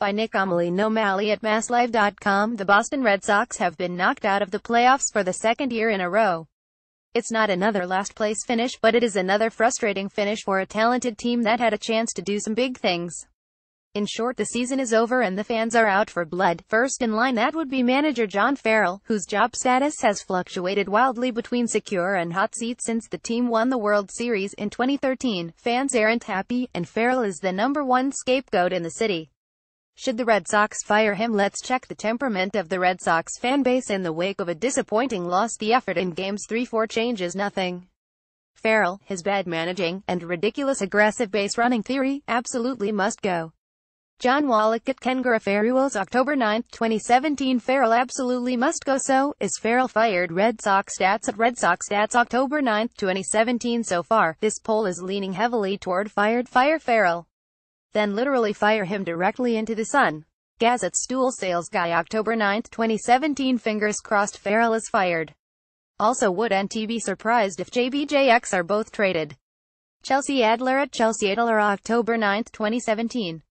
by Nick Amelie O'Malley at MassLive.com The Boston Red Sox have been knocked out of the playoffs for the second year in a row. It's not another last-place finish, but it is another frustrating finish for a talented team that had a chance to do some big things. In short, the season is over and the fans are out for blood. First in line that would be manager John Farrell, whose job status has fluctuated wildly between secure and hot seat since the team won the World Series in 2013. Fans aren't happy, and Farrell is the number one scapegoat in the city. Should the Red Sox fire him? Let's check the temperament of the Red Sox fanbase in the wake of a disappointing loss. The effort in games 3-4 changes nothing. Farrell, his bad managing, and ridiculous aggressive base running theory, absolutely must go. John Wallach at Griffey Farewells October 9, 2017 Farrell absolutely must go so, is Farrell fired Red Sox stats at Red Sox stats October 9, 2017 so far, this poll is leaning heavily toward fired fire Farrell then literally fire him directly into the sun. Gazette Stool Sales Guy October 9, 2017 Fingers crossed Farrell is fired. Also would NT be surprised if JBJX are both traded. Chelsea Adler at Chelsea Adler October 9, 2017